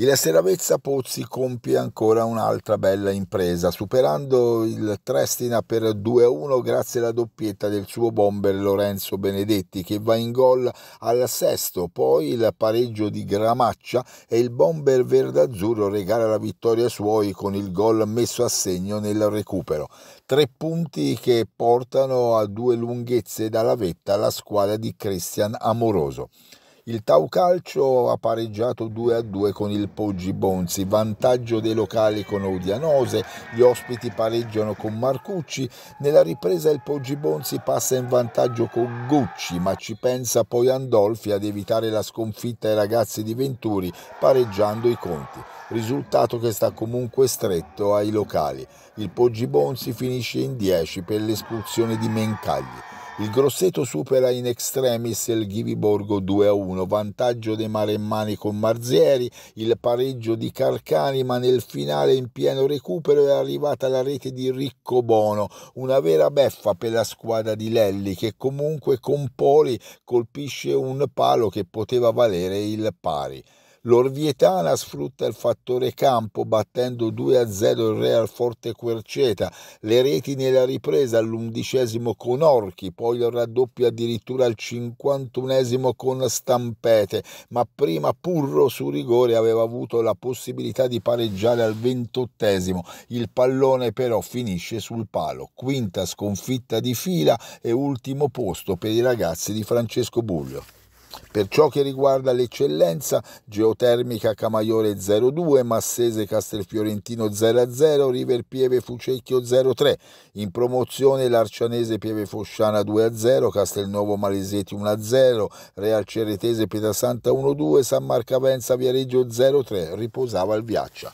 Il Seravezza Pozzi compie ancora un'altra bella impresa, superando il Trestina per 2-1 grazie alla doppietta del suo bomber Lorenzo Benedetti che va in gol al sesto, poi il pareggio di Gramaccia e il bomber verdazzurro regala la vittoria ai suoi con il gol messo a segno nel recupero. Tre punti che portano a due lunghezze dalla vetta la squadra di Cristian Amoroso. Il Tau Calcio ha pareggiato 2-2 a con il Poggi Bonzi, vantaggio dei locali con Odianose, gli ospiti pareggiano con Marcucci, nella ripresa il Poggi Bonzi passa in vantaggio con Gucci, ma ci pensa poi Andolfi ad evitare la sconfitta ai ragazzi di Venturi pareggiando i conti. Risultato che sta comunque stretto ai locali. Il Poggi Bonzi finisce in 10 per l'espulsione di Mencagli. Il Grosseto supera in extremis il Ghiviborgo 2-1, a vantaggio dei Maremmani con Marzieri, il pareggio di Carcani, ma nel finale in pieno recupero è arrivata la rete di Riccobono. una vera beffa per la squadra di Lelli che comunque con Poli colpisce un palo che poteva valere il pari. L'Orvietana sfrutta il fattore campo battendo 2-0 il Real Forte Querceta, le reti nella ripresa all'undicesimo con Orchi, poi il raddoppio addirittura al 51 con Stampete, ma prima Purro su rigore aveva avuto la possibilità di pareggiare al 28 il pallone però finisce sul palo, quinta sconfitta di fila e ultimo posto per i ragazzi di Francesco Buglio. Per ciò che riguarda l'eccellenza, Geotermica Camaiore 02, Massese Castelfiorentino 00, River Pieve Fucecchio 03, in promozione l'Arcianese Pieve Fosciana 2 a 0, Castelnuovo Malesetti 1 a 0, Real Ceretese Pietrasanta 1 2, San Marcavenza Viareggio 03, riposava il Viaccia.